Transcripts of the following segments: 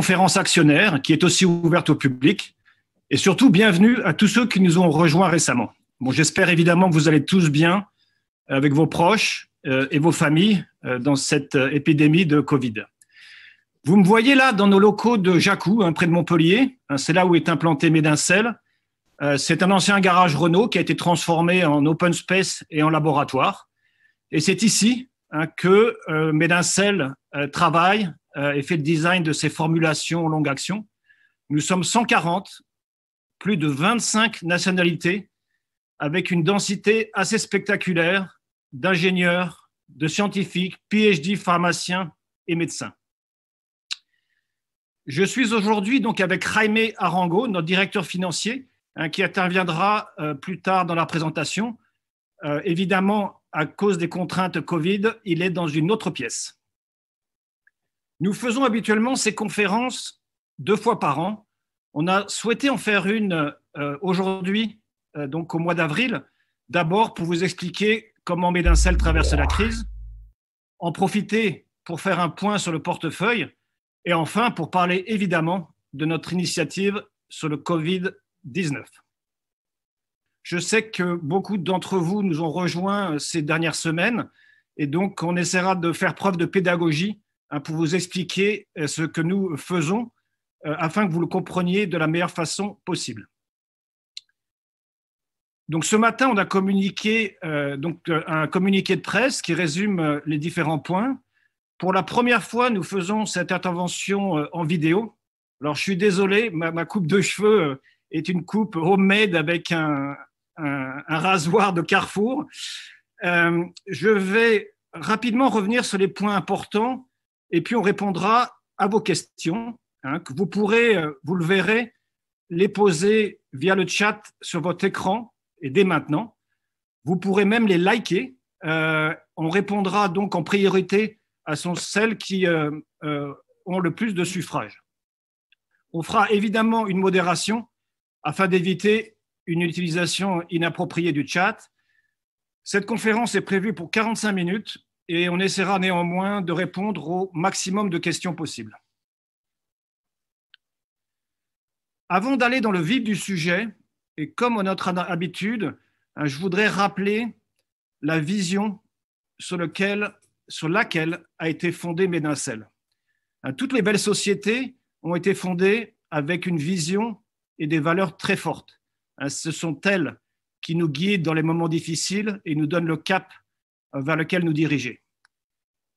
conférence actionnaire qui est aussi ouverte au public. Et surtout, bienvenue à tous ceux qui nous ont rejoints récemment. Bon, j'espère évidemment que vous allez tous bien euh, avec vos proches euh, et vos familles euh, dans cette épidémie de Covid. Vous me voyez là dans nos locaux de Jacou, hein, près de Montpellier. Hein, c'est là où est implanté Médincel. c'est un ancien garage Renault qui a été transformé en open space et en laboratoire. Et c'est ici hein, que Médincel travaille euh, et fait le design de ces formulations longue action. Nous sommes 140, plus de 25 nationalités, avec une densité assez spectaculaire d'ingénieurs, de scientifiques, PhD, pharmaciens et médecins. Je suis aujourd'hui donc avec Jaime Arango, notre directeur financier, hein, qui interviendra euh, plus tard dans la présentation. Euh, évidemment, à cause des contraintes Covid, il est dans une autre pièce. Nous faisons habituellement ces conférences deux fois par an. On a souhaité en faire une euh, aujourd'hui, euh, donc au mois d'avril, d'abord pour vous expliquer comment Médincelle traverse la crise, en profiter pour faire un point sur le portefeuille et enfin pour parler évidemment de notre initiative sur le Covid-19. Je sais que beaucoup d'entre vous nous ont rejoints euh, ces dernières semaines et donc on essaiera de faire preuve de pédagogie Hein, pour vous expliquer euh, ce que nous faisons euh, afin que vous le compreniez de la meilleure façon possible. Donc ce matin, on a communiqué euh, un communiqué de presse qui résume les différents points. Pour la première fois, nous faisons cette intervention en vidéo. Alors je suis désolé, ma, coupe de cheveux est une coupe homemade avec un, rasoir de carrefour. je vais rapidement revenir sur les points importants et puis on répondra à vos questions hein, que vous pourrez, euh, vous le verrez, les poser via le chat sur votre écran et dès maintenant. Vous pourrez même les liker. Euh, on répondra donc en priorité à son celles qui euh, ont le plus de suffrages. On fera évidemment une modération afin d'éviter une utilisation inappropriée du chat. Cette conférence est prévue pour 45 minutes et on essaiera néanmoins de répondre au maximum de questions possibles. Avant d'aller dans le vif du sujet, et comme à notre habitude, hein, je voudrais rappeler la vision sur, laquelle a été fondée Médincelle. Hein, toutes les belles sociétés ont été fondées avec une vision et des valeurs très fortes. Hein, ce sont elles qui nous guident dans les moments difficiles et nous donnent le cap euh, vers lequel nous diriger.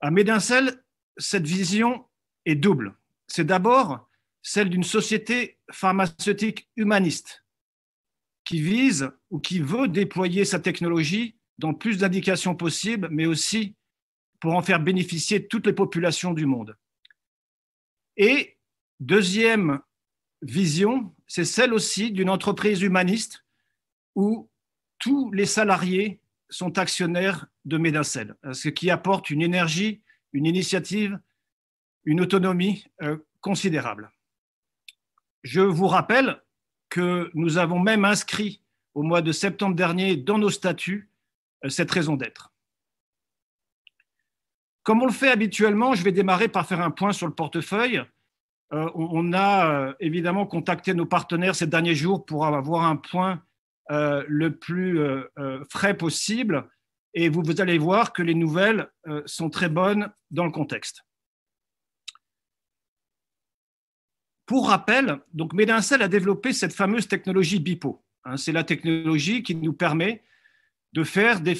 À Médincelle, cette vision est double. C'est d'abord celle d'une société pharmaceutique humaniste qui vise ou qui veut déployer sa technologie dans plus d'indications possibles, mais aussi pour en faire bénéficier toutes les populations du monde. Et deuxième vision, c'est celle aussi d'une entreprise humaniste où tous les salariés sont actionnaires de Médincel, hein, ce qui apporte une énergie, une initiative, une autonomie euh, considérable. Je vous rappelle que nous avons même inscrit au mois de septembre dernier dans nos statuts euh, cette raison d'être. Comme on le fait habituellement, je vais démarrer par faire un point sur le portefeuille. Euh, on a évidemment contacté nos partenaires ces derniers jours pour avoir un point euh, le plus euh, euh, frais possible. Et vous, allez voir que les nouvelles sont très bonnes dans le contexte. Pour rappel, donc a développé cette fameuse technologie BIPO. Hein. c'est la technologie qui nous permet de faire des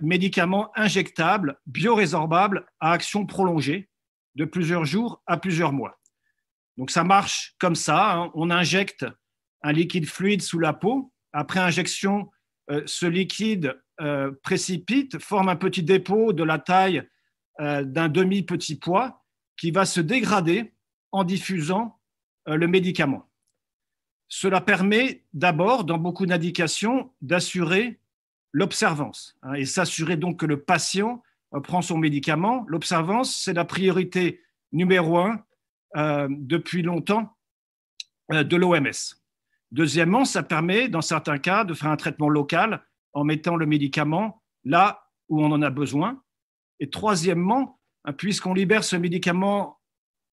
médicaments injectables, biorésorbables, à action prolongée, de plusieurs jours à plusieurs mois. Donc ça marche comme ça, hein. on injecte un liquide fluide sous la peau, après injection, euh, ce liquide euh, précipite, forme un petit dépôt de la taille euh, d'un demi-petit poids qui va se dégrader en diffusant le médicament. Cela permet d'abord, dans beaucoup d'indications, d'assurer l'observance hein, et s'assurer donc que le patient prend son médicament. L'observance, c'est la priorité numéro un depuis longtemps de l'OMS. Deuxièmement, ça permet, dans certains cas, de faire un traitement local en mettant le médicament là où on en a besoin. Et troisièmement, hein, puisqu'on libère ce médicament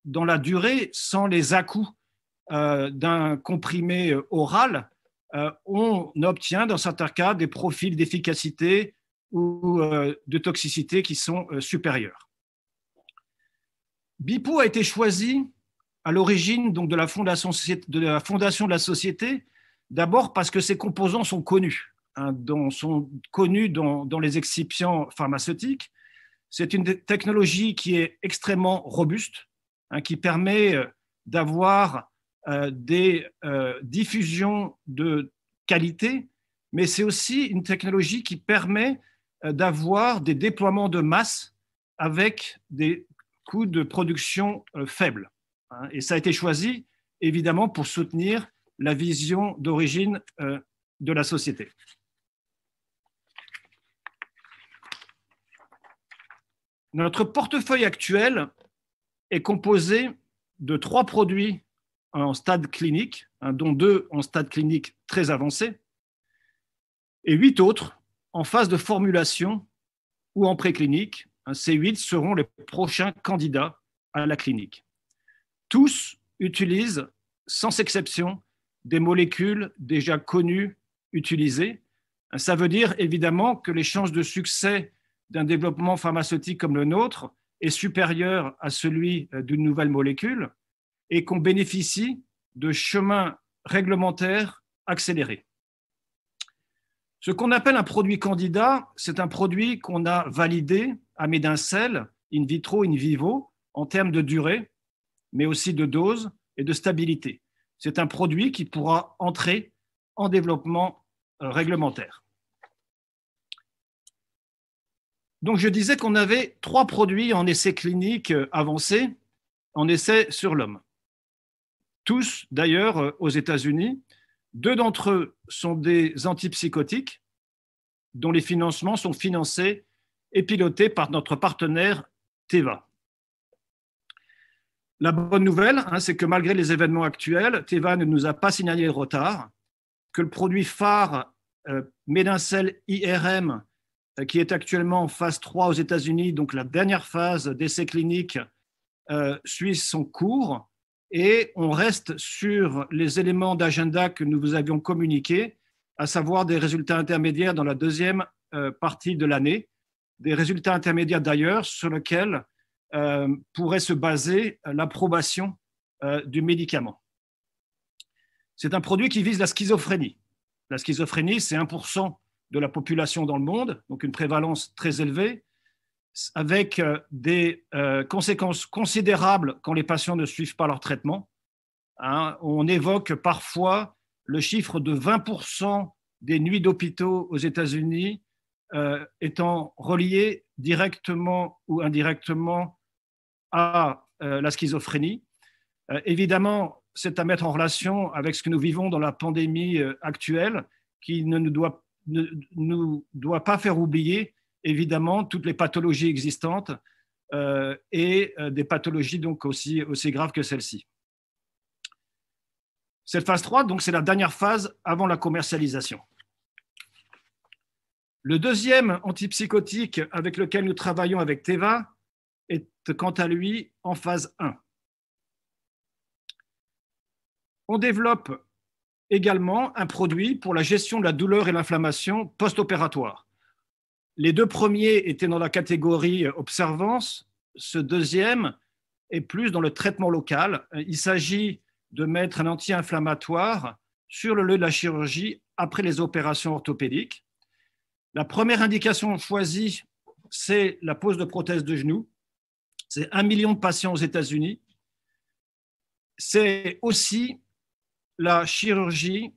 dans la durée, sans les à-coups euh, d'un comprimé euh, oral, euh, on obtient dans certains cas des profils d'efficacité ou de toxicité qui sont supérieurs. BIPO a été choisi à l'origine donc de la, fondation, de la fondation de la société, d'abord parce que ses composants sont connus, hein, sont connus dans, les excipients pharmaceutiques. C'est une technologie qui est extrêmement robuste, hein, qui permet euh, d'avoir euh, des euh, diffusions de qualité, mais c'est aussi une technologie qui permet d'avoir des déploiements de masse avec des coûts de production faibles. Hein. Et ça a été choisi, évidemment, pour soutenir la vision d'origine euh, de la société. Notre portefeuille actuel est composé de trois produits en stade clinique, hein, dont deux en stade clinique très avancé, et huit autres en phase de formulation ou en préclinique. Hein, ces huit seront les prochains candidats à la clinique tous utilisent, sans exception, des molécules déjà connues, utilisées. Ça veut dire évidemment que les chances de succès d'un développement pharmaceutique comme le nôtre est supérieur à celui euh, d'une nouvelle molécule et qu'on bénéficie de chemins réglementaires accélérés. Ce qu'on appelle un produit candidat, c'est un produit qu'on a validé à Médincelle, in vitro, in vivo, en termes de durée, mais aussi de dose et de stabilité. C'est un produit qui pourra entrer en développement euh, réglementaire. Donc je disais qu'on avait trois produits en essai clinique euh, avancé, en essai sur l'homme. Tous d'ailleurs euh, aux États-Unis. Deux d'entre eux sont des antipsychotiques dont les financements sont financés et pilotés par notre partenaire Teva. La bonne nouvelle, hein, c'est que malgré les événements actuels, Teva ne nous a pas signalé de retard, que le produit phare euh, Médincel IRM, euh, qui est actuellement en phase 3 aux États-Unis, donc la dernière phase d'essai cliniques, euh, suit son cours et on reste sur les éléments d'agenda que nous vous avions communiqués, à savoir des résultats intermédiaires dans la deuxième euh, partie de l'année, des résultats intermédiaires d'ailleurs sur lesquels euh, pourrait se baser euh, l'approbation euh, du médicament. C'est un produit qui vise la schizophrénie. La schizophrénie, c'est 1% de la population dans le monde, donc une prévalence très élevée, avec des conséquences considérables quand les patients ne suivent pas leur traitement. Hein. on évoque parfois le chiffre de 20% des nuits d'hôpitaux aux États-Unis étant relié directement ou indirectement à euh, la schizophrénie. Euh, évidemment, c'est à mettre en relation avec ce que nous vivons dans la pandémie euh, actuelle, qui ne nous doit, nous pas faire oublier, évidemment, toutes les pathologies existantes et des pathologies donc aussi, aussi graves que celle-ci. Cette phase 3, donc, c'est la dernière phase avant la commercialisation. Le deuxième antipsychotique avec lequel nous travaillons avec Teva, quant à lui, en phase 1. On développe également un produit pour la gestion de la douleur et l'inflammation post-opératoire. Les deux premiers étaient dans la catégorie observance, ce deuxième est plus dans le traitement local. Il s'agit de mettre un anti-inflammatoire sur le lieu de la chirurgie après les opérations orthopédiques. La première indication choisie, c'est la pose de prothèse de genoux c'est un million de patients aux États-Unis. C'est aussi la chirurgie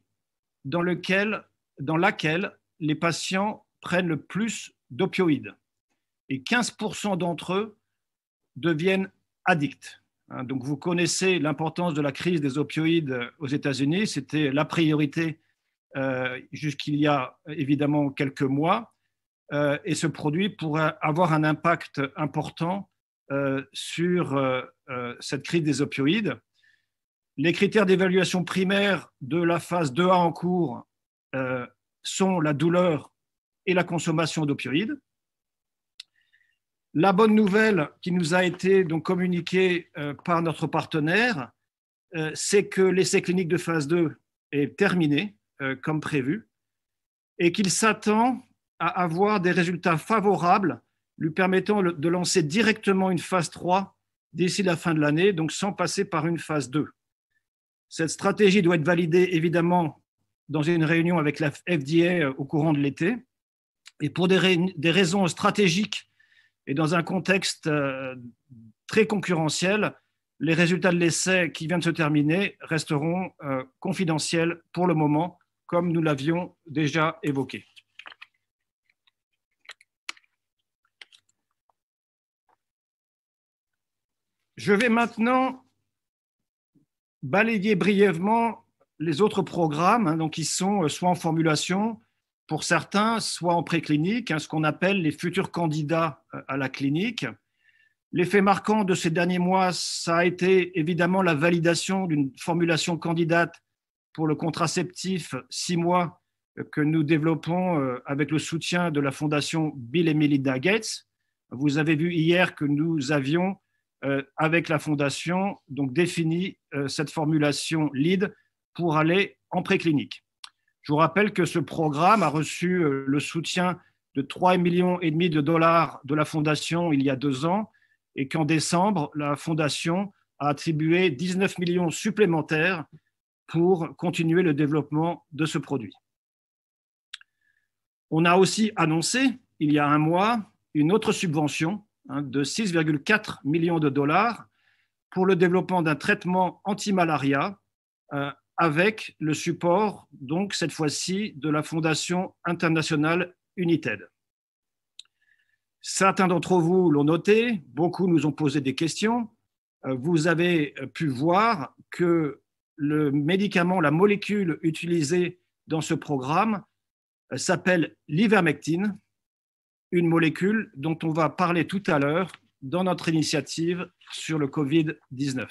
dans, laquelle les patients prennent le plus d'opioïdes. Et 15% d'entre eux deviennent addicts. Hein, donc vous connaissez l'importance de la crise des opioïdes euh, aux États-Unis. C'était la priorité euh, jusqu'il y a évidemment quelques mois. Euh, et ce produit pourrait avoir un impact important euh, sur euh, euh, cette crise des opioïdes. Les critères d'évaluation primaire de la phase 2A en cours sont la douleur et la consommation d'opioïdes. La bonne nouvelle qui nous a été donc communiquée par notre partenaire, c'est que l'essai clinique de phase 2 est terminé comme prévu et qu'il s'attend à avoir des résultats favorables lui permettant de lancer directement une phase 3 d'ici la fin de l'année, donc sans passer par une phase 2. Cette stratégie doit être validée évidemment dans une réunion avec la FDA euh, au courant de l'été. Et pour des, des raisons stratégiques et dans un contexte euh, très concurrentiel, les résultats de l'essai qui vient de se terminer resteront euh, confidentiels pour le moment, comme nous l'avions déjà évoqué. Je vais maintenant balayer brièvement les autres programmes, hein, donc qui sont euh, soit en formulation pour certains, soit en préclinique, hein, ce qu'on appelle les futurs candidats euh, à la clinique. L'effet marquant de ces derniers mois, ça a été évidemment la validation d'une formulation candidate pour le contraceptif six mois euh, que nous développons avec le soutien de la fondation Bill et Melinda Gates. Vous avez vu hier que nous avions euh, avec la Fondation, donc défini euh, cette formulation LEAD pour aller en préclinique. Je vous rappelle que ce programme a reçu euh, le soutien de 3,5 millions et demi de dollars de la Fondation il y a deux ans et qu'en décembre, la Fondation a attribué 19 millions supplémentaires pour continuer le développement de ce produit. On a aussi annoncé, il y a un mois, une autre subvention Hein, de 6,4 millions de dollars pour le développement d'un traitement anti-malaria euh, avec le support, donc cette fois-ci, de la Fondation internationale United. Certains d'entre vous l'ont noté, beaucoup nous ont posé des questions. Euh, vous avez euh, pu voir que le médicament, la molécule utilisée dans ce programme s'appelle l'ivermectine une molécule dont on va parler tout à l'heure dans notre initiative sur le Covid-19.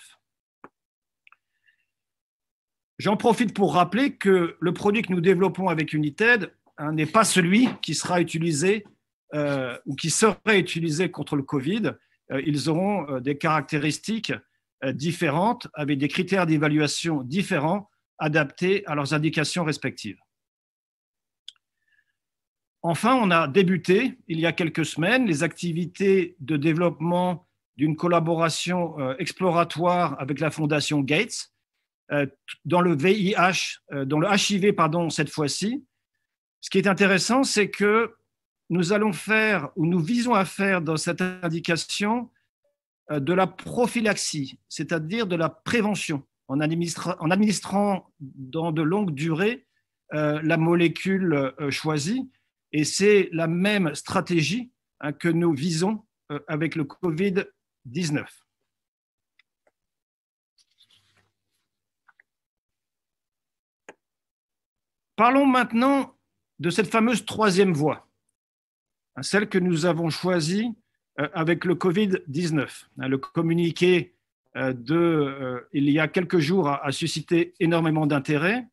J'en profite pour rappeler que le produit que nous développons avec United hein, n'est pas celui qui sera utilisé euh, ou qui serait utilisé contre le Covid. Euh, ils auront euh, des caractéristiques différentes avec des critères d'évaluation différents adaptés à leurs indications respectives. Enfin, on a débuté il y a quelques semaines les activités de développement d'une collaboration euh, exploratoire avec la Fondation Gates euh, dans le VIH, euh, dans le HIV, pardon, cette fois-ci. Ce qui est intéressant, c'est que nous allons faire, ou nous visons à faire dans cette indication, de la prophylaxie, c'est-à-dire de la prévention, en, administrant dans de longues durées la molécule choisie et c'est la même stratégie hein, que nous visons euh, avec le Covid-19. Parlons maintenant de cette fameuse troisième voie, hein, celle que nous avons choisie euh, avec le Covid-19. Hein, le communiqué euh, de, il y a quelques jours a, a suscité énormément d'intérêt.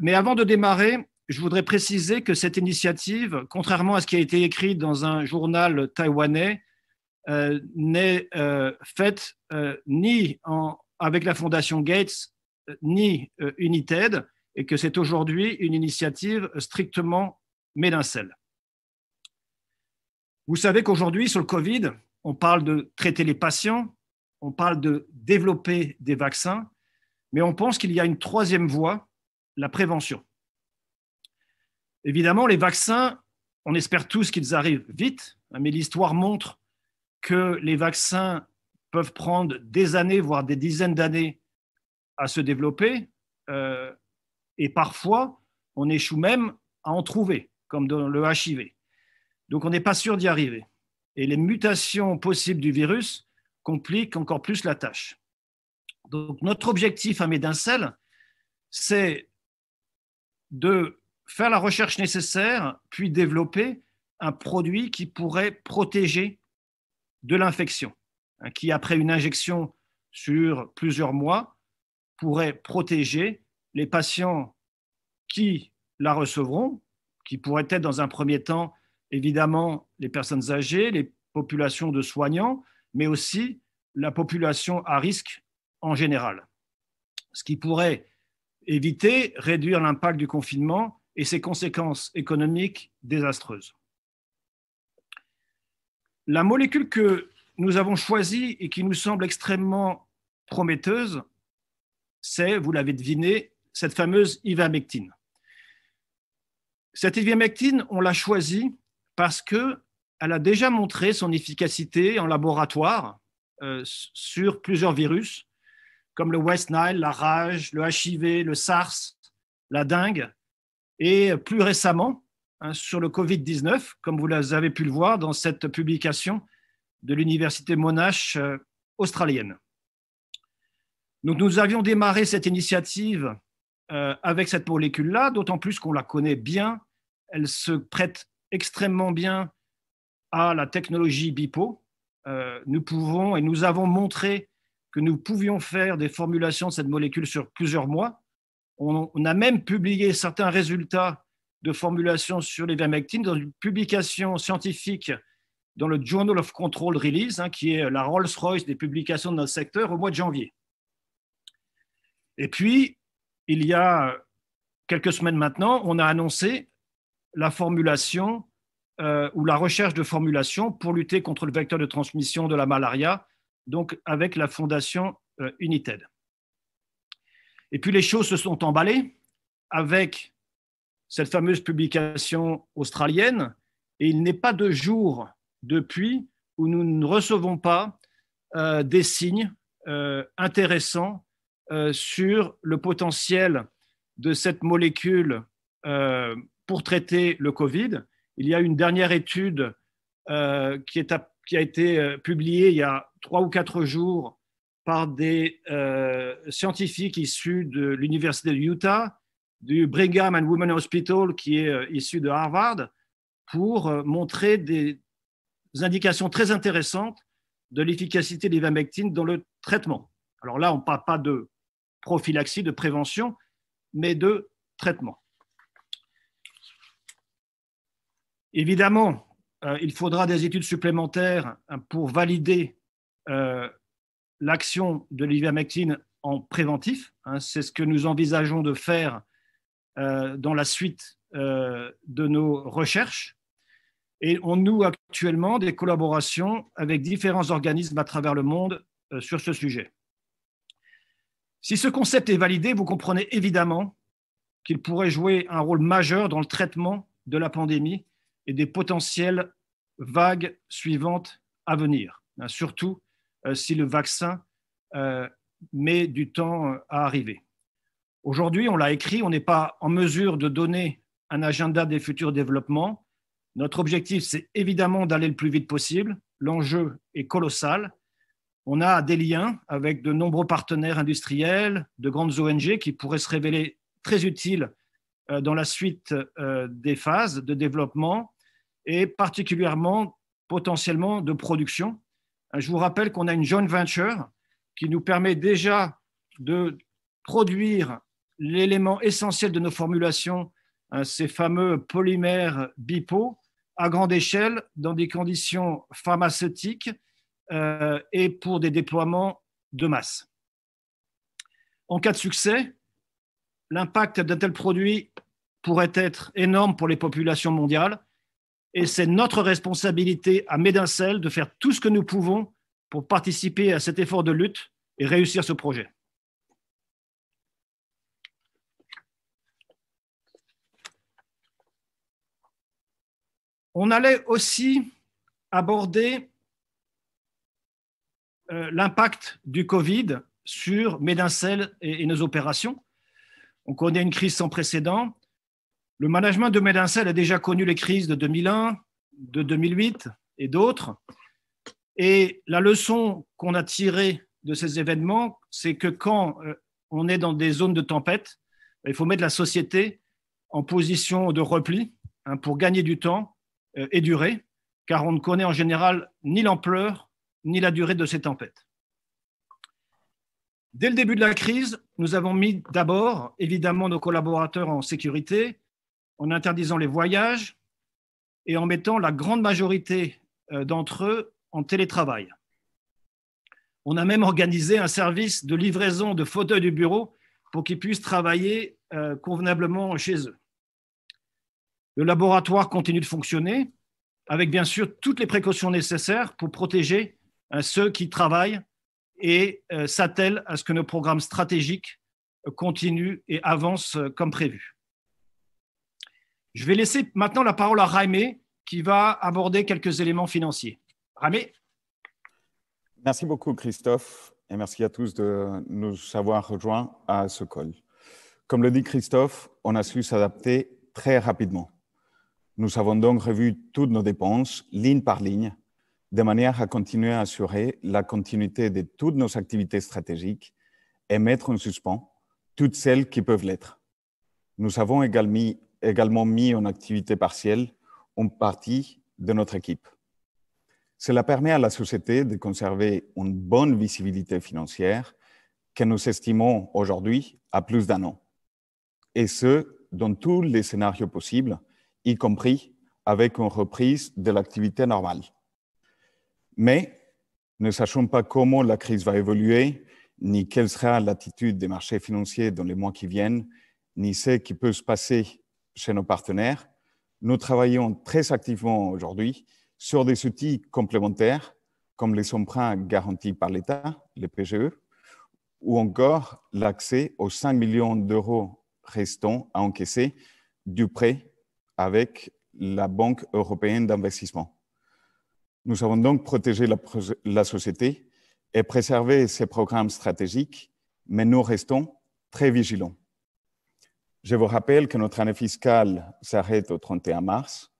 mais avant de démarrer, je voudrais préciser que cette initiative, contrairement à ce qui a été écrit dans un journal taïwanais, euh, n'est euh, faite euh, ni avec la Fondation Gates ni United, et que c'est aujourd'hui une initiative strictement médincelle. Vous savez qu'aujourd'hui, sur le Covid, on parle de traiter les patients, on parle de développer des vaccins, mais on pense qu'il y a une troisième voie, la prévention. Évidemment, les vaccins, on espère tous qu'ils arrivent vite, hein, mais l'histoire montre que les vaccins peuvent prendre des années, voire des dizaines d'années à se développer. Euh, et parfois, on échoue même à en trouver, comme dans le HIV. Donc, on n'est pas sûr d'y arriver. Et les mutations possibles du virus compliquent encore plus la tâche. Donc, notre objectif à Médincelle, c'est de faire la recherche nécessaire, puis développer un produit qui pourrait protéger de l'infection, hein, qui après une injection sur plusieurs mois pourrait protéger les patients qui la recevront, qui pourraient être dans un premier temps évidemment les personnes âgées, les populations de soignants, mais aussi la population à risque en général. Ce qui pourrait éviter, réduire l'impact du confinement et ses conséquences économiques désastreuses. La molécule que nous avons choisie et qui nous semble extrêmement prometteuse, c'est, vous l'avez deviné, cette fameuse ivermectine. Cette ivermectine, on l'a choisie parce qu'elle a déjà montré son efficacité en laboratoire euh, sur plusieurs virus, comme le West Nile, la rage, le HIV, le SARS, la dengue, et plus récemment, hein, sur le Covid-19, comme vous avez pu le voir dans cette publication de l'Université Monash euh, australienne. Donc nous avions démarré cette initiative euh, avec cette molécule-là, d'autant plus qu'on la connaît bien, elle se prête extrêmement bien à la technologie BIPO. Euh, nous pouvons et nous avons montré que nous pouvions faire des formulations de cette molécule sur plusieurs mois, on, a même publié certains résultats de formulation sur les vermectines dans une publication scientifique dans le Journal of Control Release, hein, qui est la Rolls-Royce des publications de notre secteur, au mois de janvier. Et puis, il y a quelques semaines maintenant, on a annoncé la formulation euh, ou la recherche de formulation pour lutter contre le vecteur de transmission de la malaria, donc avec la fondation euh, United. Et puis les choses se sont emballées avec cette fameuse publication australienne. Et il n'est pas de jour depuis où nous ne recevons pas euh, des signes euh, intéressants euh, sur le potentiel de cette molécule pour traiter le Covid. Il y a une dernière étude qui, qui, a été publiée il y a trois ou quatre jours par des euh, scientifiques issus de l'Université de Utah, du Brigham and Women's Hospital, qui est euh, issu de Harvard, pour euh, montrer des indications très intéressantes de l'efficacité de l'ivamectine dans le traitement. Alors là, on ne parle pas de prophylaxie, de prévention, mais de traitement. Évidemment, il faudra des études supplémentaires pour valider l'action de l'ivermectine en préventif. Hein, c'est ce que nous envisageons de faire euh, dans la suite euh, de nos recherches. Et on noue actuellement des collaborations avec différents organismes à travers le monde euh, sur ce sujet. Si ce concept est validé, vous comprenez évidemment qu'il pourrait jouer un rôle majeur dans le traitement de la pandémie et des potentielles vagues suivantes à venir, hein, surtout euh, si le vaccin euh, met du temps euh, à arriver. Aujourd'hui, on l'a écrit, on n'est pas en mesure de donner un agenda des futurs développements. Notre objectif, c'est évidemment d'aller le plus vite possible. L'enjeu est colossal. On a des liens avec de nombreux partenaires industriels, de grandes ONG qui pourraient se révéler très utiles dans la suite des phases de développement et particulièrement potentiellement de production je vous rappelle qu'on a une joint venture qui nous permet déjà de produire l'élément essentiel de nos formulations, hein, ces fameux polymères BIPO, à grande échelle, dans des conditions pharmaceutiques euh, et pour des déploiements de masse. En cas de succès, l'impact d'un tel produit pourrait être énorme pour les populations mondiales et c'est notre responsabilité à Médincelle de faire tout ce que nous pouvons pour participer à cet effort de lutte et réussir ce projet. On allait aussi aborder euh, l'impact du Covid sur Médincelle et nos opérations. On connaît une crise sans précédent le management de Médincelle a déjà connu les crises de 2001, de 2008 et d'autres. Et la leçon qu'on a tirée de ces événements, c'est que quand euh, on est dans des zones de tempête, euh, il faut mettre la société en position de repli hein, pour gagner du temps euh, et durer, car on ne connaît en général ni l'ampleur ni la durée de ces tempêtes. Dès le début de la crise, nous avons mis d'abord évidemment nos collaborateurs en sécurité, en interdisant les voyages et en mettant la grande majorité euh, d'entre eux en télétravail. On a même organisé un service de livraison de fauteuils du bureau pour qu'ils puissent travailler euh, convenablement chez eux. Le laboratoire continue de fonctionner avec bien sûr toutes les précautions nécessaires pour protéger euh, ceux qui travaillent et s'attellent à ce que nos programmes stratégiques continuent et avancent comme prévu. Je vais laisser maintenant la parole à Raimé qui va aborder quelques éléments financiers. Raimé Merci beaucoup Christophe et merci à tous de nous avoir rejoints à ce call. Comme le dit Christophe, on a su s'adapter très rapidement. Nous avons donc revu toutes nos dépenses, ligne par ligne, de manière à continuer à assurer la continuité de toutes nos activités stratégiques et mettre en suspens toutes celles qui peuvent l'être. Nous avons également mis également mis en activité partielle une partie de notre équipe. Cela permet à la société de conserver une bonne visibilité financière que nous estimons aujourd'hui à plus d'un an. Et ce, dans tous les scénarios possibles, y compris avec une reprise de l'activité normale. Mais ne sachons pas comment la crise va évoluer, ni quelle sera l'attitude des marchés financiers dans les mois qui viennent, ni ce qui peut se passer chez nos partenaires, nous travaillons très activement aujourd'hui sur des outils complémentaires comme les emprunts garantis par l'État, les PGE, ou encore l'accès aux 5 millions d'euros restants à encaisser du prêt avec la Banque européenne d'investissement. Nous avons donc protégé la, la, société et préservé ses programmes stratégiques, mais nous restons très vigilants. Je vous rappelle que notre année fiscale s'arrête au 31 mars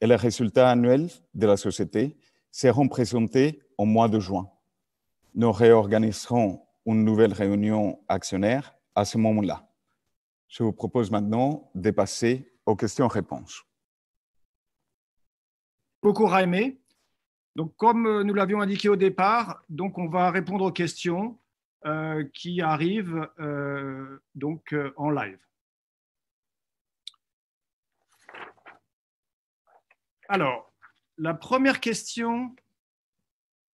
et les résultats annuels de la société seront présentés au mois de juin. Nous réorganiserons une nouvelle réunion actionnaire à ce moment-là. Je vous propose maintenant de passer aux questions-réponses. Beaucoup, Raimé. Donc, comme euh, nous l'avions indiqué au départ, donc on va répondre aux questions euh, qui arrivent euh, donc en live. Alors, la première question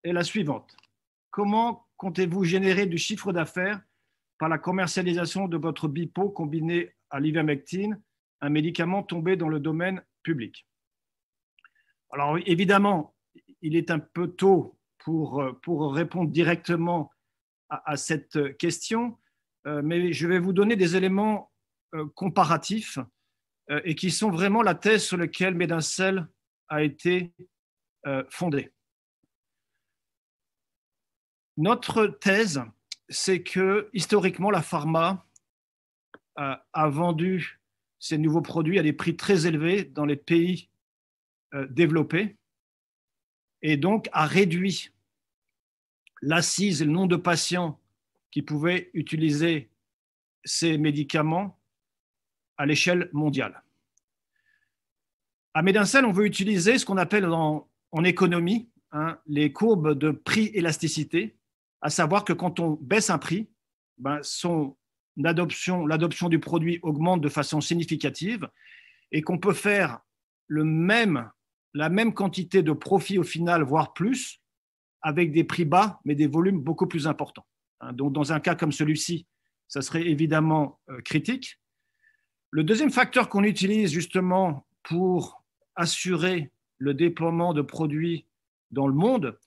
est la suivante. Comment comptez-vous générer du chiffre d'affaires par la commercialisation de votre BIPO combiné à l'ivermectine, un médicament tombé dans le domaine public Alors, évidemment, il est un peu tôt pour, euh, répondre directement à, cette question, euh, mais je vais vous donner des éléments euh, comparatifs et qui sont vraiment la thèse sur laquelle Médincelle a été euh, fondée. Notre thèse, c'est que historiquement, la pharma euh, a vendu ses nouveaux produits à des prix très élevés dans les pays euh, développés et donc a réduit l'assise et le nombre de patients qui pouvaient utiliser ces médicaments à l'échelle mondiale. À Médincelle, on veut utiliser ce qu'on appelle en, économie hein, les courbes de prix-élasticité, à savoir que quand on baisse un prix, ben, son l'adoption du produit augmente de façon significative et qu'on peut faire le même, la même quantité de profit au final, voire plus, avec des prix bas, mais des volumes beaucoup plus importants. Hein, donc, dans un cas comme celui-ci, ça serait évidemment euh, critique. Le deuxième facteur qu'on utilise justement pour assurer le déploiement de produits dans le monde,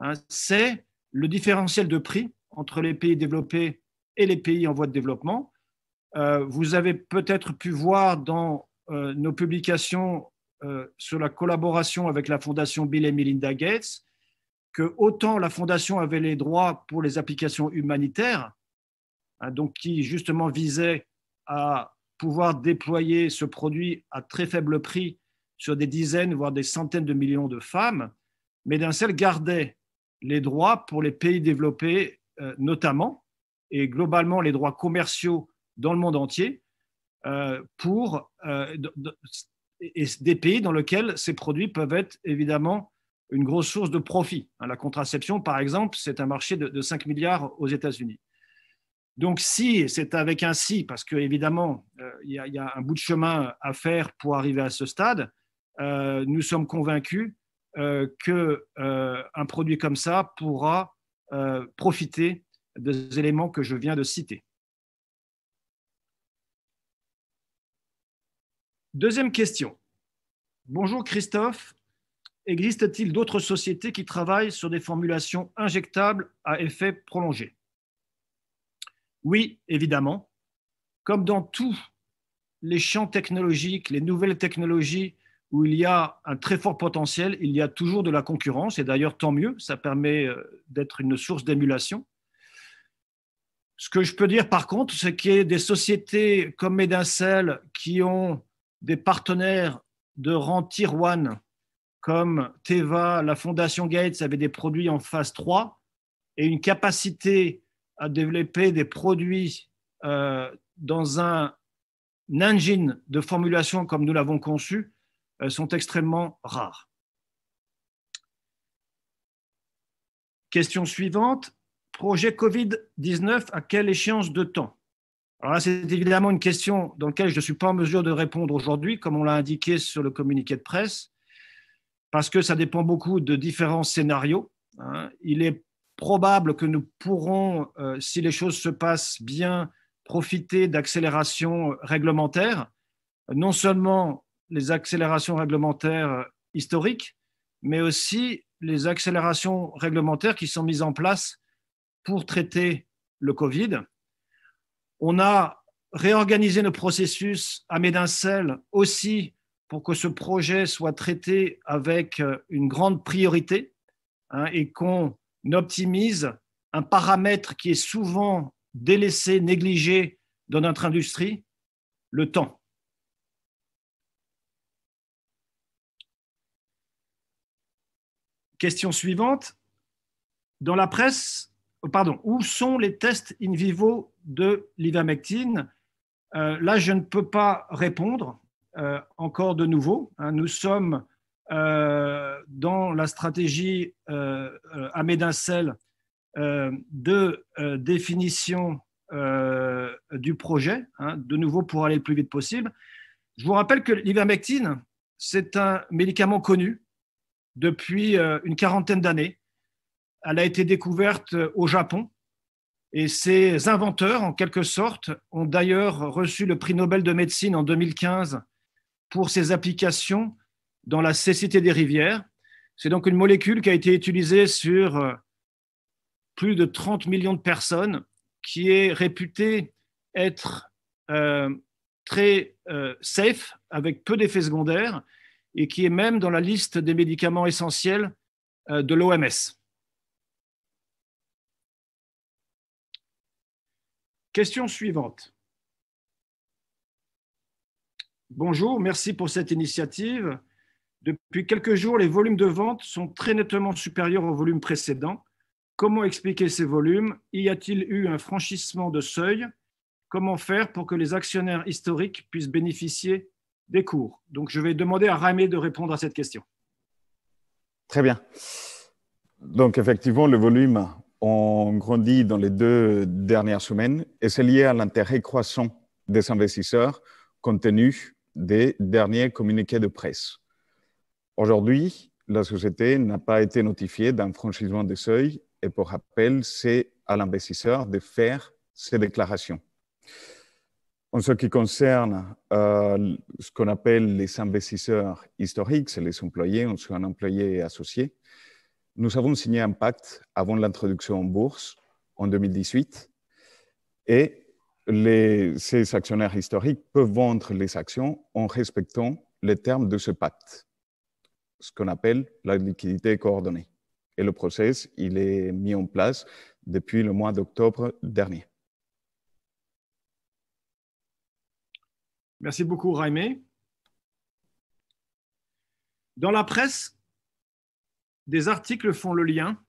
hein, c'est le différentiel de prix entre les pays développés et les pays en voie de développement. Euh, vous avez peut-être pu voir dans euh, nos publications euh, sur la collaboration avec la Fondation Bill et Melinda Gates que autant la Fondation avait les droits pour les applications humanitaires, hein, donc qui justement visaient à pouvoir déployer ce produit à très faible prix sur des dizaines, voire des centaines de millions de femmes, mais d'un seul gardait les droits pour les pays développés euh, notamment, et globalement les droits commerciaux dans le monde entier, euh, pour euh, et des pays dans lesquels ces produits peuvent être évidemment une grosse source de profit. Hein, la contraception, par exemple, c'est un marché de, 5 milliards aux États-Unis. Donc si, c'est avec un si, parce qu'évidemment, il y, a un bout de chemin à faire pour arriver à ce stade, euh, nous sommes convaincus euh, qu'un euh, produit comme ça pourra euh, profiter des éléments que je viens de citer. Deuxième question. Bonjour Christophe. Existe-t-il d'autres sociétés qui travaillent sur des formulations injectables à effet prolongé Oui, évidemment. Comme dans tous les champs technologiques, les nouvelles technologies où il y a un très fort potentiel, il y a toujours de la concurrence, et d'ailleurs tant mieux, ça permet euh, d'être une source d'émulation. Ce que je peux dire par contre, c'est qu'il y a des sociétés comme Medincel qui ont des partenaires de rang tier 1, comme Teva, la Fondation Gates avait des produits en phase 3, et une capacité à développer des produits euh, dans un engine de formulation comme nous l'avons conçu, euh, sont extrêmement rares. Question suivante, projet Covid-19, à quelle échéance de temps Alors là, c'est évidemment une question dans laquelle je ne suis pas en mesure de répondre aujourd'hui, comme on l'a indiqué sur le communiqué de presse, parce que ça dépend beaucoup de différents scénarios. Hein. Il est probable que nous pourrons, euh, si les choses se passent bien, profiter d'accélérations réglementaires, non seulement les accélérations réglementaires euh, historiques, mais aussi les accélérations réglementaires qui sont mises en place pour traiter le Covid. On a réorganisé nos processus à Médincelle aussi pour que ce projet soit traité avec euh, une grande priorité hein, et qu'on optimise un paramètre qui est souvent délaissé, négligé dans notre industrie, le temps. Question suivante. Dans la presse, oh, pardon, où sont les tests in vivo de l'ivamectine euh, Là, je ne peux pas répondre euh, encore de nouveau. Hein. nous sommes euh, dans la stratégie à Médincelle de définition du projet, hein, de nouveau pour aller le plus vite possible. Je vous rappelle que l'ivermectine, c'est un médicament connu depuis euh, une quarantaine d'années. Elle a été découverte euh, au Japon et ses inventeurs, en quelque sorte, ont d'ailleurs reçu le prix Nobel de médecine en 2015 pour ses applications dans la cécité des rivières. C'est donc une molécule qui a été utilisée sur euh, plus de 30 millions de personnes, qui est réputée être très safe, avec peu d'effets secondaires, et qui est même dans la liste des médicaments essentiels euh, de l'OMS. Question suivante. Bonjour, merci pour cette initiative. Depuis quelques jours, les volumes de vente sont très nettement supérieurs aux volumes précédents. Comment expliquer ces volumes Y a-t-il eu un franchissement de seuil Comment faire pour que les actionnaires historiques puissent bénéficier des cours. Donc, je vais demander à Ramé de répondre à cette question. Très bien. Donc, effectivement, le volume ont grandi dans les deux dernières semaines et c'est lié à l'intérêt croissant des investisseurs compte tenu des derniers communiqués de presse. Aujourd'hui, la société n'a pas été notifiée d'un franchissement des seuils et pour rappel, c'est à l'investisseur de faire ses déclarations. En ce qui concerne euh, ce qu'on appelle les investisseurs historiques, c'est les employés, on soit un employé associé, nous avons signé un pacte avant l'introduction en bourse en 2018 et les, ces actionnaires historiques peuvent vendre les actions en respectant les termes de ce pacte, ce qu'on appelle la liquidité coordonnée. Et le process, il est mis en place depuis le mois d'octobre dernier. Merci beaucoup, Raimé. Dans la presse, des articles font le lien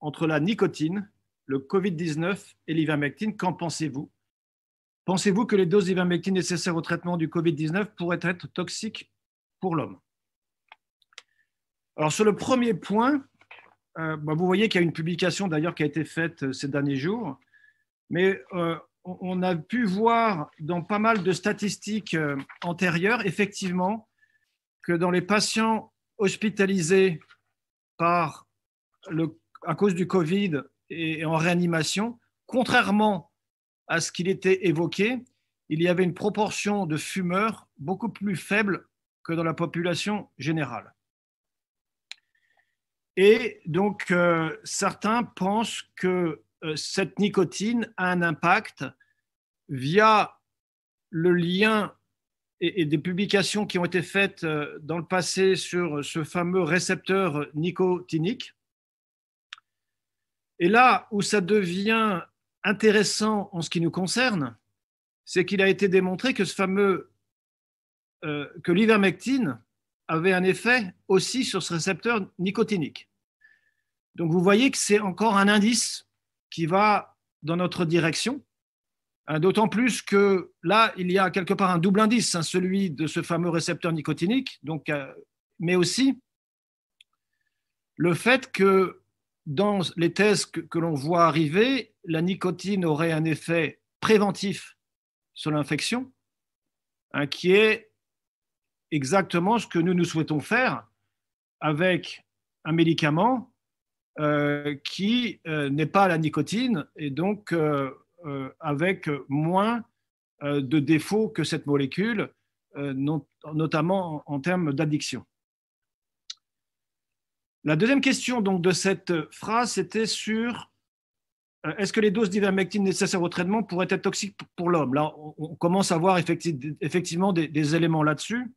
entre la nicotine, le Covid-19 et l'ivermectine. Qu'en pensez-vous Pensez-vous que les doses d'ivermectine nécessaires au traitement du Covid-19 pourraient être toxiques pour l'homme Alors, sur le premier point, euh, bah, vous voyez qu'il y a une publication d'ailleurs qui a été faite euh, ces derniers jours, mais euh, on a pu voir dans pas mal de statistiques euh, antérieures, effectivement, que dans les patients hospitalisés par à cause du Covid et en réanimation, contrairement à ce qu'il était évoqué, il y avait une proportion de fumeurs beaucoup plus faible que dans la population générale. Et donc, euh, certains pensent que euh, cette nicotine a un impact via le lien et, des publications qui ont été faites euh, dans le passé sur ce fameux récepteur nicotinique. Et là où ça devient intéressant en ce qui nous concerne, c'est qu'il a été démontré que ce fameux euh, que l'ivermectine avait un effet aussi sur ce récepteur nicotinique. Donc vous voyez que c'est encore un indice qui va dans notre direction, hein, d'autant plus que là, il y a quelque part un double indice, hein, celui de ce fameux récepteur nicotinique, donc, euh, mais aussi le fait que dans les thèses que, l'on voit arriver, la nicotine aurait un effet préventif sur l'infection, hein, qui est exactement ce que nous nous souhaitons faire avec un médicament euh, qui euh, n'est pas à la nicotine et donc euh, avec moins de défauts que cette molécule, notamment en termes d'addiction. La deuxième question donc, de cette phrase, c'était sur est-ce que les doses d'ivermectine nécessaires au traitement pourraient être toxiques pour l'homme Là, on commence à voir effectivement des éléments là-dessus.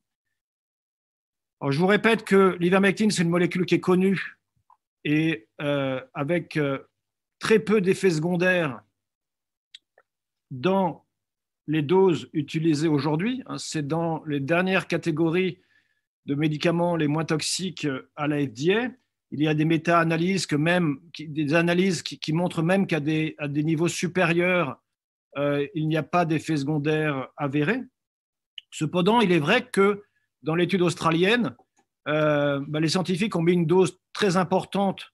je vous répète que l'ivermectine, c'est une molécule qui est connue et euh, avec euh, très peu d'effets secondaires dans les doses utilisées aujourd'hui. Hein, c'est dans les dernières catégories de médicaments les moins toxiques euh, à la FDA. Il y a des méta-analyses, que même, qui, des analyses qui, montrent même qu'à des, niveaux supérieurs, il n'y a pas d'effets secondaires avérés. Cependant, il est vrai que dans l'étude australienne, euh, bah, les scientifiques ont mis une dose très importante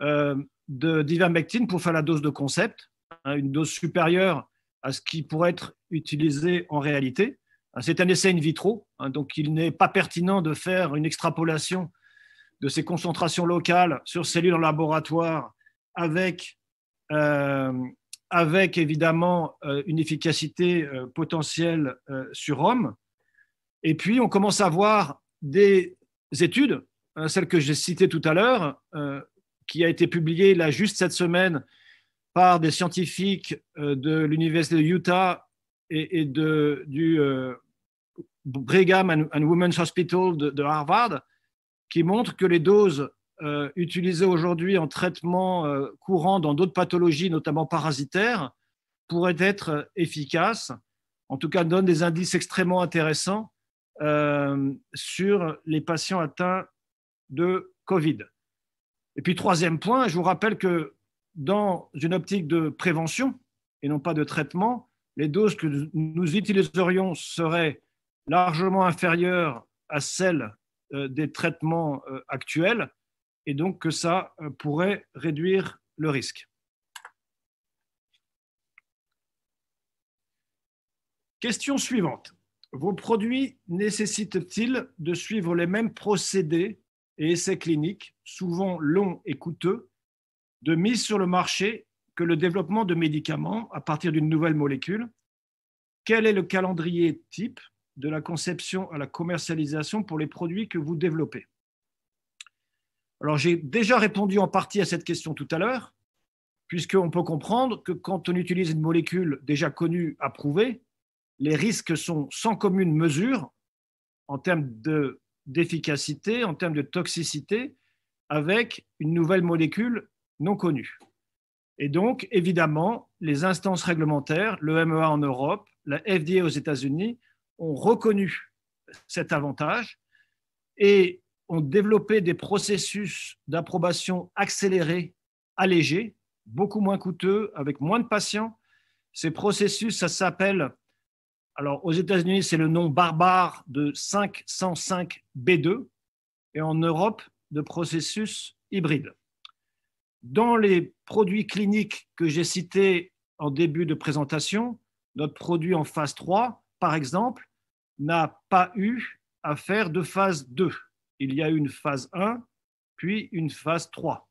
euh, de d'ivermectine pour faire la dose de concept, hein, une dose supérieure à ce qui pourrait être utilisé en réalité. Hein, c'est un essai in vitro, hein, donc il n'est pas pertinent de faire une extrapolation de ces concentrations locales sur cellules en laboratoire avec, euh, avec évidemment une efficacité potentielle sur homme. Et puis, on commence à voir des études, hein, celle que j'ai citée tout à l'heure, euh, qui a été publiée là juste cette semaine par des scientifiques euh, de l'Université de Utah et, de, du euh, Brigham and, Women's Hospital de, Harvard, qui montrent que les doses utilisées aujourd'hui en traitement courant dans d'autres pathologies, notamment parasitaires, pourraient être efficaces, en tout cas donnent des indices extrêmement intéressants euh, sur les patients atteints de Covid. Et puis troisième point, je vous rappelle que dans une optique de prévention et non pas de traitement, les doses que nous utiliserions seraient largement inférieures à celles euh, des traitements euh, actuels et donc que ça pourrait réduire le risque. Question suivante. Vos produits nécessitent-ils de suivre les mêmes procédés et essais cliniques, souvent longs et coûteux, de mise sur le marché que le développement de médicaments à partir d'une nouvelle molécule Quel est le calendrier type de la conception à la commercialisation pour les produits que vous développez Alors j'ai déjà répondu en partie à cette question tout à l'heure, puisqu'on peut comprendre que quand on utilise une molécule déjà connue, approuvée, les risques sont sans commune mesure en termes d'efficacité, en termes de toxicité, avec une nouvelle molécule non connue. Et donc, évidemment, les instances réglementaires, le MEA en Europe, la FDA aux États-Unis, ont reconnu cet avantage et ont développé des processus d'approbation accélérés, allégés, beaucoup moins coûteux, avec moins de patients. Ces processus, ça s'appelle alors, aux États-Unis, c'est le nom barbare de 505B2 et en Europe, de processus hybride. Dans les produits cliniques que j'ai cités en début de présentation, notre produit en phase 3, par exemple, n'a pas eu à faire de phase 2. Il y a eu une phase 1, puis une phase 3.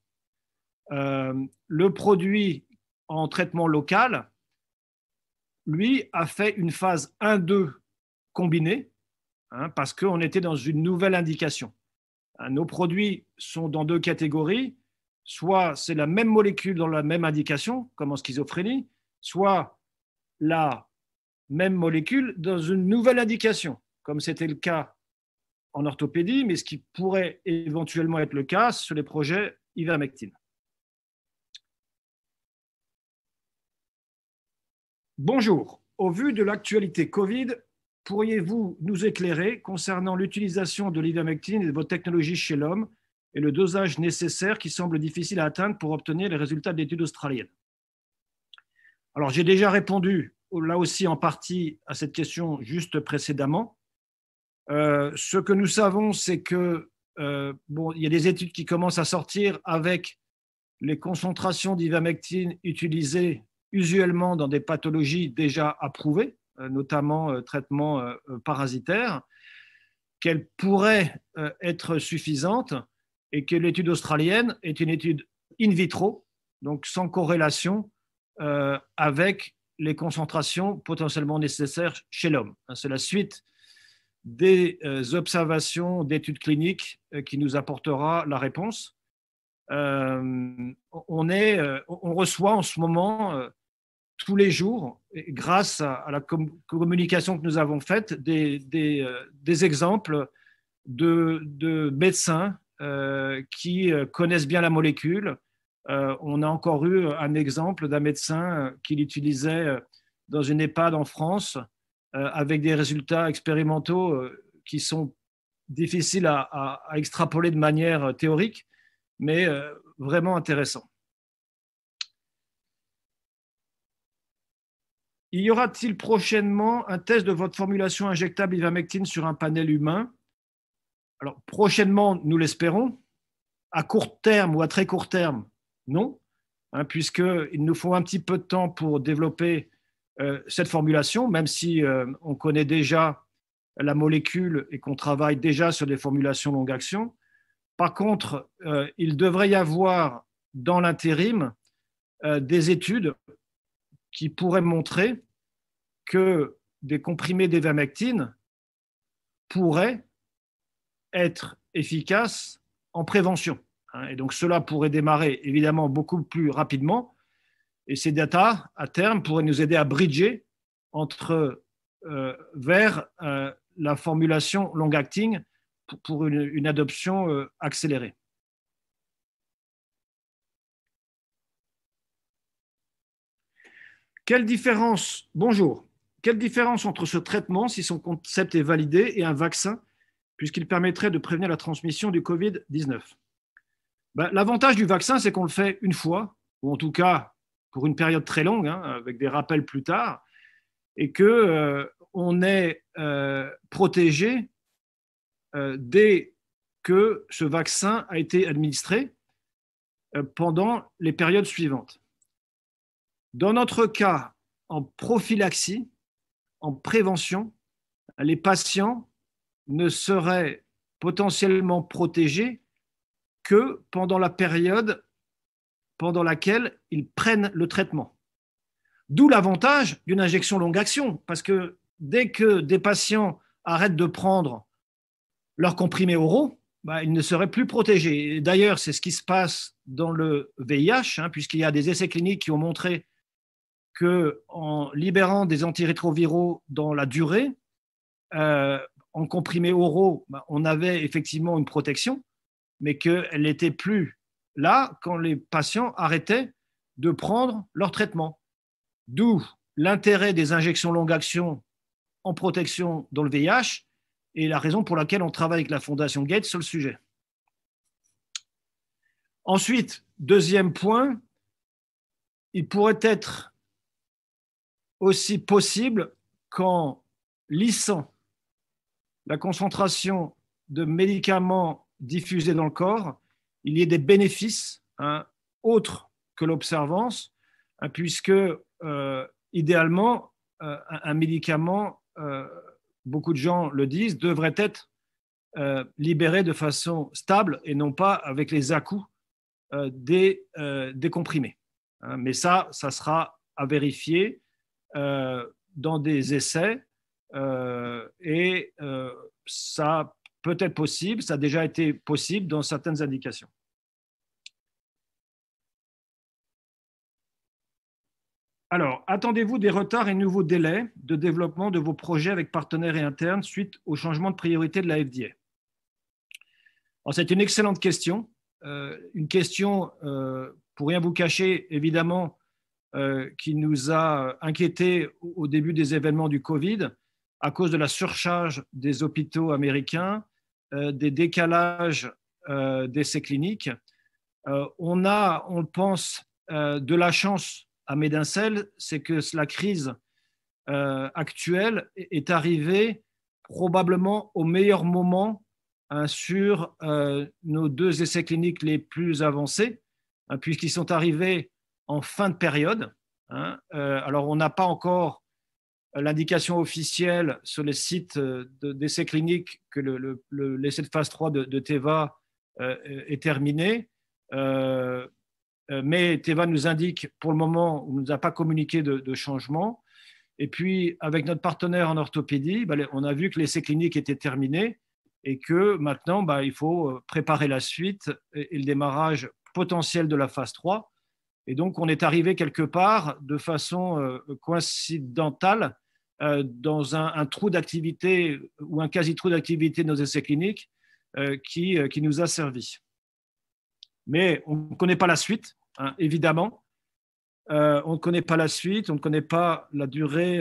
Euh, le produit en traitement local lui, a fait une phase 1-2 combinée, hein, parce qu'on était dans une nouvelle indication. Hein, nos produits sont dans deux catégories, soit c'est la même molécule dans la même indication, comme en schizophrénie, soit la même molécule dans une nouvelle indication, comme c'était le cas en orthopédie, mais ce qui pourrait éventuellement être le cas sur les projets ivermectine. Bonjour. Au vu de l'actualité Covid, pourriez-vous nous éclairer concernant l'utilisation de l'ivamectine et de vos technologies chez l'homme et le dosage nécessaire qui semble difficile à atteindre pour obtenir les résultats de l'étude australienne Alors, j'ai déjà répondu là aussi en partie à cette question juste précédemment. Euh, ce que nous savons, c'est que euh, il y a des études qui commencent à sortir avec les concentrations d'ivamectine utilisées usuellement dans des pathologies déjà approuvées, euh, notamment euh, traitements euh, parasitaires, qu'elle pourrait être suffisante et que l'étude australienne est une étude in vitro, donc sans corrélation avec les concentrations potentiellement nécessaires chez l'homme. Hein, c'est la suite des observations d'études cliniques qui nous apportera la réponse. on, est, on reçoit en ce moment tous les jours, grâce à, la communication que nous avons faite, des, euh, exemples de, médecins euh, qui euh, connaissent bien la molécule. on a encore eu un exemple d'un médecin qui l'utilisait dans une EHPAD en France avec des résultats expérimentaux qui sont difficiles à, à, extrapoler de manière théorique, mais vraiment intéressants. Y aura-t-il prochainement un test de votre formulation injectable ivermectine sur un panel humain Alors, prochainement, nous l'espérons. À court terme ou à très court terme, non, hein, puisqu'il nous faut un petit peu de temps pour développer euh, cette formulation, même si euh, on connaît déjà la molécule et qu'on travaille déjà sur des formulations longue action. Par contre, euh, il devrait y avoir dans l'intérim des études qui pourrait montrer que des comprimés d'évermectine pourraient être efficaces en prévention. Hein, et donc cela pourrait démarrer évidemment beaucoup plus rapidement. Et ces data, à terme, pourraient nous aider à bridger entre, euh, vers euh, la formulation long-acting pour, une, adoption euh, accélérée. Quelle différence, bonjour, quelle différence entre ce traitement, si son concept est validé, et un vaccin, puisqu'il permettrait de prévenir la transmission du Covid-19 ben, L'avantage du vaccin, c'est qu'on le fait une fois, ou en tout cas pour une période très longue, hein, avec des rappels plus tard, et qu'on euh, est euh, protégé euh, dès que ce vaccin a été administré pendant les périodes suivantes. Dans notre cas, en prophylaxie, en prévention, les patients ne seraient potentiellement protégés que pendant la période pendant laquelle ils prennent le traitement. D'où l'avantage d'une injection longue action, parce que dès que des patients arrêtent de prendre leur comprimés oraux, bah, ils ne seraient plus protégés. D'ailleurs, c'est ce qui se passe dans le VIH, hein, puisqu'il y a des essais cliniques qui ont montré que en libérant des antirétroviraux dans la durée, euh, en comprimé oraux, ben, on avait effectivement une protection, mais qu'elle n'était plus là quand les patients arrêtaient de prendre leur traitement. D'où l'intérêt des injections longue action en protection dans le VIH et la raison pour laquelle on travaille avec la Fondation Gates sur le sujet. Ensuite, deuxième point, il pourrait être aussi possible qu'en lissant la concentration de médicaments diffusés dans le corps, il y ait des bénéfices hein, autres que l'observance, hein, puisque euh, idéalement, euh, un, médicament, euh, beaucoup de gens le disent, devrait être libéré de façon stable et non pas avec les à-coups des, comprimés. Hein. mais ça, ça sera à vérifier euh, dans des essais euh, et euh, ça peut être possible, ça a déjà été possible dans certaines indications. Alors, attendez-vous des retards et nouveaux délais de développement de vos projets avec partenaires et internes suite au changement de priorité de la FDA C'est une excellente question. une question, pour rien vous cacher, évidemment, euh, qui nous a euh, inquiétés au début des événements du Covid à cause de la surcharge des hôpitaux américains, euh, des décalages d'essais cliniques. on a, on pense, de la chance à Médincelle, c'est que la crise actuelle est arrivée probablement au meilleur moment hein, sur nos deux essais cliniques les plus avancés, hein, puisqu'ils sont arrivés en fin de période. Hein. Euh, alors, on n'a pas encore l'indication officielle sur les sites euh, d'essais cliniques que l'essai de phase 3 de, TEVA euh, est terminé. mais Teva nous indique pour le moment, on ne nous a pas communiqué de, changement. Et puis, avec notre partenaire en orthopédie, bah, on a vu que l'essai clinique était terminé et que maintenant, bah, il faut préparer la suite et le démarrage potentiel de la phase 3. Et donc, on est arrivé quelque part de façon euh, coïncidentale euh, dans un, trou d'activité ou un quasi-trou d'activité de nos essais cliniques euh, qui, qui nous a servi. Mais on ne connaît pas la suite, hein, évidemment. on ne connaît pas la suite, on ne connaît pas la durée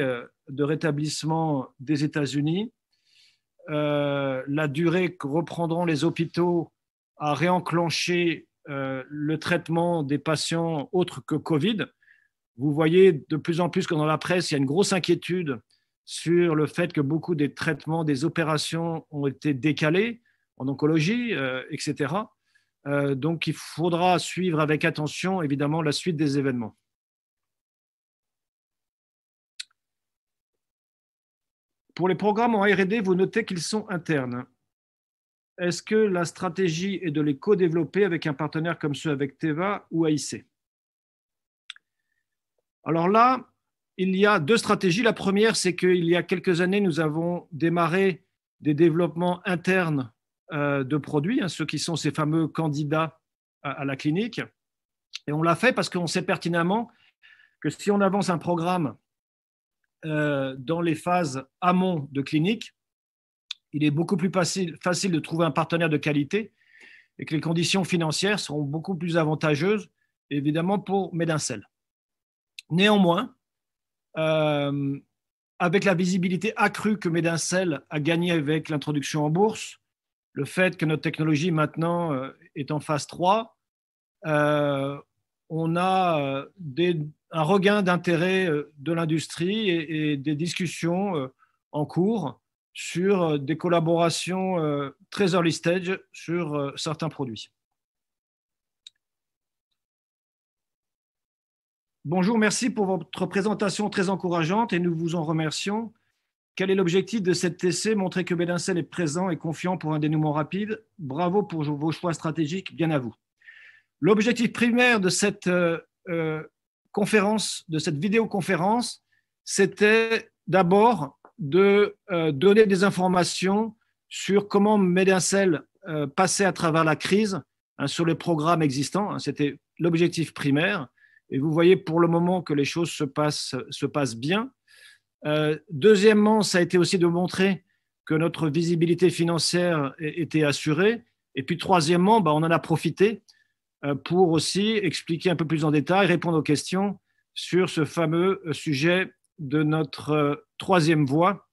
de rétablissement des États-Unis, la durée que reprendront les hôpitaux à réenclencher euh, le traitement des patients autres que Covid. Vous voyez de plus en plus que dans la presse, il y a une grosse inquiétude sur le fait que beaucoup des traitements, des opérations ont été décalés en oncologie, euh, etc. Euh, donc il faudra suivre avec attention, évidemment, la suite des événements. Pour les programmes en RD, vous notez qu'ils sont internes est-ce que la stratégie est de les co-développer avec un partenaire comme ceux avec Teva ou AIC Alors là, il y a deux stratégies. La première, c'est qu'il y a quelques années, nous avons démarré des développements internes euh, de produits, hein, ceux qui sont ces fameux candidats à la clinique. Et on l'a fait parce qu'on sait pertinemment que si on avance un programme euh, dans les phases amont de clinique, il est beaucoup plus facile, de trouver un partenaire de qualité et que les conditions financières seront beaucoup plus avantageuses, évidemment, pour Medincel. Néanmoins, euh, avec la visibilité accrue que Medincel a gagnée avec l'introduction en bourse, le fait que notre technologie maintenant euh, est en phase 3, euh, on a un regain d'intérêt de l'industrie et, et, des discussions en cours sur euh, des collaborations euh, très early stage sur euh, certains produits. Bonjour, merci pour votre présentation très encourageante et nous vous en remercions. Quel est l'objectif de cette TC Montrer que Bédincel est présent et confiant pour un dénouement rapide. Bravo pour vos choix stratégiques, bien à vous. L'objectif primaire de cette conférence, de cette vidéoconférence, c'était d'abord de euh, donner des informations sur comment Médincelle euh, passait à travers la crise hein, sur les programmes existants. Hein, c'était l'objectif primaire. Et vous voyez pour le moment que les choses se passent, bien. Euh, deuxièmement, ça a été aussi de montrer que notre visibilité financière était assurée. Et puis troisièmement, bah, on en a profité pour aussi expliquer un peu plus en détail, répondre aux questions sur ce fameux sujet de notre euh, troisième voie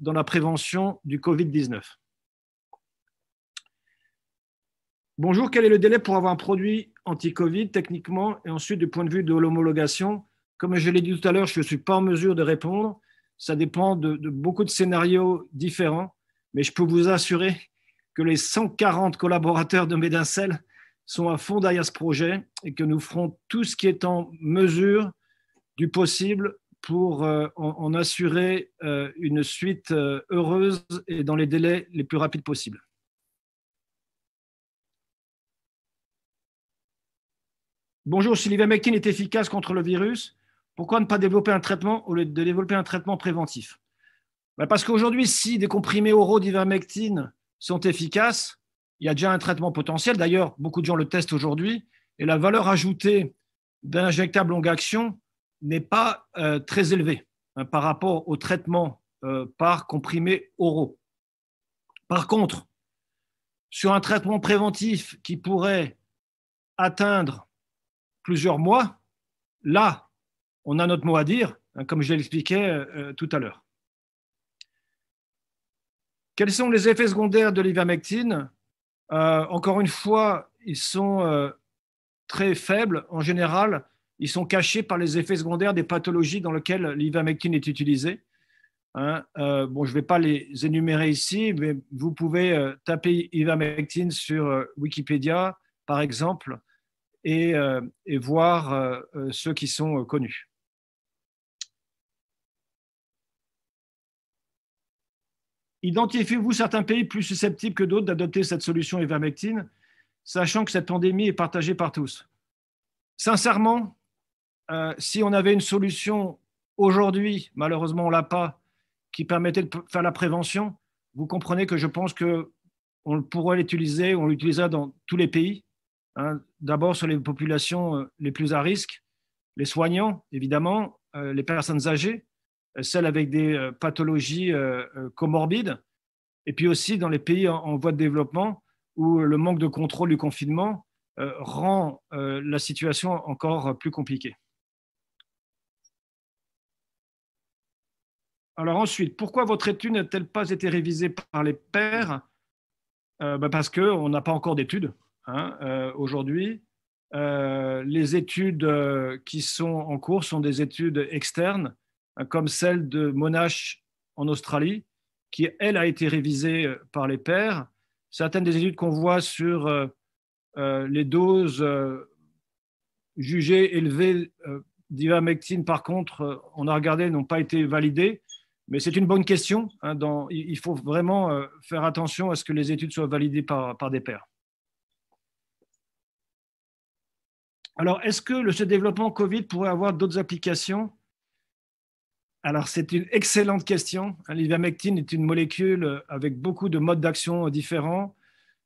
dans la prévention du Covid-19. Bonjour, quel est le délai pour avoir un produit anti-Covid techniquement et ensuite du point de vue de l'homologation Comme je l'ai dit tout à l'heure, je ne suis pas en mesure de répondre. Ça dépend de, beaucoup de scénarios différents, mais je peux vous assurer que les 140 collaborateurs de Médincelle sont à fond derrière ce projet et que nous ferons tout ce qui est en mesure du possible pour euh, en, assurer euh, une suite euh, heureuse et dans les délais les plus rapides possibles. Bonjour, si l'ivermectine est efficace contre le virus, pourquoi ne pas développer un traitement au lieu de développer un traitement préventif ben, Parce qu'aujourd'hui, si des comprimés oraux d'ivermectine sont efficaces, il y a déjà un traitement potentiel. D'ailleurs, beaucoup de gens le testent aujourd'hui. Et la valeur ajoutée d'un injectable longue action n'est pas euh, très élevé hein, par rapport au traitement euh, par comprimé oraux. Par contre, sur un traitement préventif qui pourrait atteindre plusieurs mois, là, on a notre mot à dire, hein, comme je l'expliquais euh, tout à l'heure. Quels sont les effets secondaires de l'ivamectine Encore une fois, ils sont très faibles en général ils sont cachés par les effets secondaires des pathologies dans lesquelles l'ivermectine est utilisée. Hein, euh, bon, je ne vais pas les énumérer ici, mais vous pouvez euh, taper ivermectine sur euh, Wikipédia, par exemple, et, voir ceux qui sont connus. Identifiez-vous certains pays plus susceptibles que d'autres d'adopter cette solution ivermectine, sachant que cette pandémie est partagée par tous Sincèrement, euh, si on avait une solution aujourd'hui, malheureusement on ne l'a pas, qui permettait de faire la prévention, vous comprenez que je pense que on pourrait l'utiliser, on l'utilisera dans tous les pays. Hein. D'abord sur les populations euh, les plus à risque, les soignants évidemment, euh, les personnes âgées, celles avec des pathologies comorbides, et puis aussi dans les pays en, voie de développement où le manque de contrôle du confinement rend la situation encore plus compliquée. Alors ensuite, pourquoi votre étude n'a-t-elle pas été révisée par les pairs euh, bah Parce qu'on n'a pas encore d'études hein, euh, aujourd'hui. Euh, les études qui sont en cours sont des études externes, hein, comme celle de Monash en Australie, qui, elle, a été révisée par les pairs. Certaines des études qu'on voit sur les doses jugées élevées d'ivamectine, par contre, on a regardé, n'ont pas été validées. Mais c'est une bonne question. Hein, il faut vraiment euh, faire attention à ce que les études soient validées par, des pairs. Alors, est-ce que le, ce développement Covid pourrait avoir d'autres applications Alors, c'est une excellente question. Hein. L'ivermectine est une molécule avec beaucoup de modes d'action différents,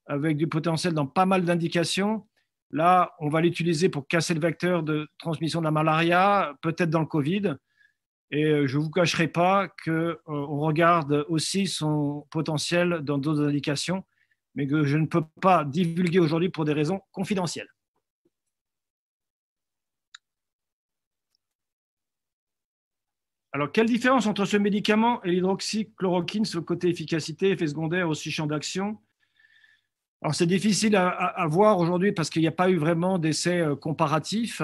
avec du potentiel dans pas mal d'indications. Là, on va l'utiliser pour casser le vecteur de transmission de la malaria, peut-être dans le Covid. Et euh, je ne vous cacherai pas qu'on euh, regarde aussi son potentiel dans d'autres indications, mais que je ne peux pas divulguer aujourd'hui pour des raisons confidentielles. Alors, quelle différence entre ce médicament et l'hydroxychloroquine sur le côté efficacité, effet secondaire, aussi champ d'action Alors, c'est difficile à, voir aujourd'hui parce qu'il n'y a pas eu vraiment d'essais euh, comparatifs.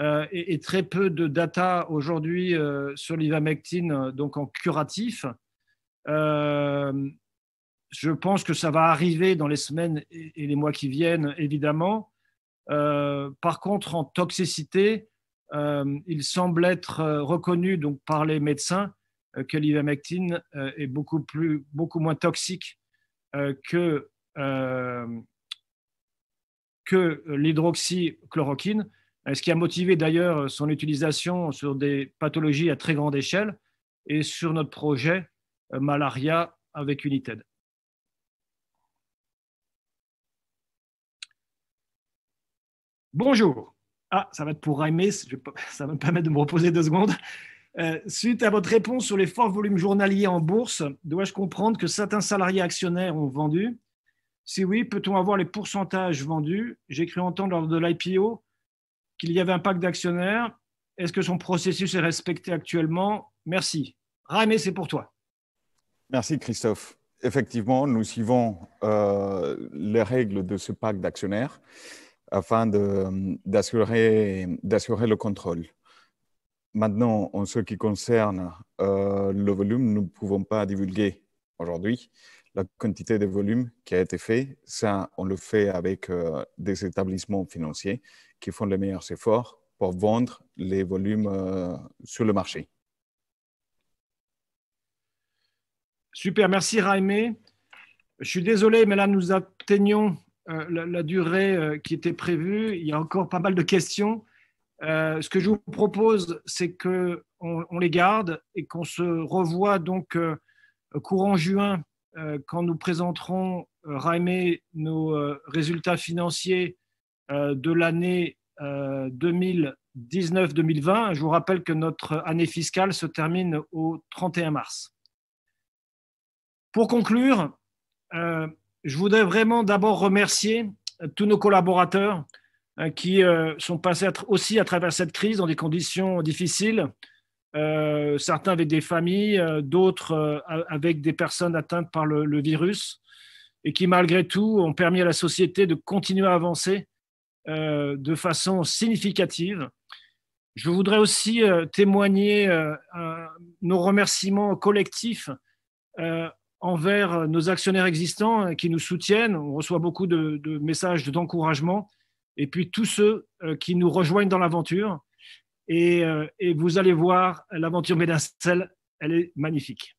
Euh, et, très peu de data aujourd'hui euh, sur l'ivamectine, euh, donc en curatif. je pense que ça va arriver dans les semaines et, les mois qui viennent, évidemment. par contre, en toxicité, il semble être reconnu donc, par les médecins que l'ivamectine est beaucoup, plus, beaucoup moins toxique que, que l'hydroxychloroquine. Euh, ce qui a motivé d'ailleurs euh, son utilisation sur des pathologies à très grande échelle et sur notre projet euh, malaria avec United. Bonjour. Ah, ça va être pour aimer ça va me permettre de me reposer deux secondes. suite à votre réponse sur les forts volumes journaliers en bourse, dois-je comprendre que certains salariés actionnaires ont vendu Si oui, peut-on avoir les pourcentages vendus J'ai cru entendre lors de l'IPO qu'il y avait un pacte d'actionnaires. Est-ce que son processus est respecté actuellement Merci. Ramé, c'est pour toi. Merci Christophe. Effectivement, nous suivons euh, les règles de ce pacte d'actionnaires afin d'assurer le contrôle. Maintenant, en ce qui concerne euh, le volume, nous ne pouvons pas divulguer aujourd'hui, la quantité de volume qui a été fait, ça, on le fait avec euh, des établissements financiers qui font les meilleurs efforts pour vendre les volumes euh, sur le marché. Super, merci Raimé. Je suis désolé, mais là, nous atteignons euh, la, durée qui était prévue. Il y a encore pas mal de questions. ce que je vous propose, c'est qu'on on les garde et qu'on se revoit donc euh, courant juin, euh, quand nous présenterons, euh, Raimé, nos résultats financiers de l'année 2019-2020, je vous rappelle que notre année fiscale se termine au 31 mars. Pour conclure, je voudrais vraiment d'abord remercier tous nos collaborateurs qui sont passés aussi à travers cette crise dans des conditions difficiles, euh, certains avec des familles, euh, d'autres euh, avec des personnes atteintes par le, virus, et qui malgré tout ont permis à la société de continuer à avancer de façon significative. Je voudrais aussi témoigner nos remerciements collectifs envers nos actionnaires existants qui nous soutiennent. On reçoit beaucoup de messages d'encouragement, et puis tous ceux qui nous rejoignent dans l'aventure. Euh, et, vous allez voir l'aventure médicale, elle est magnifique.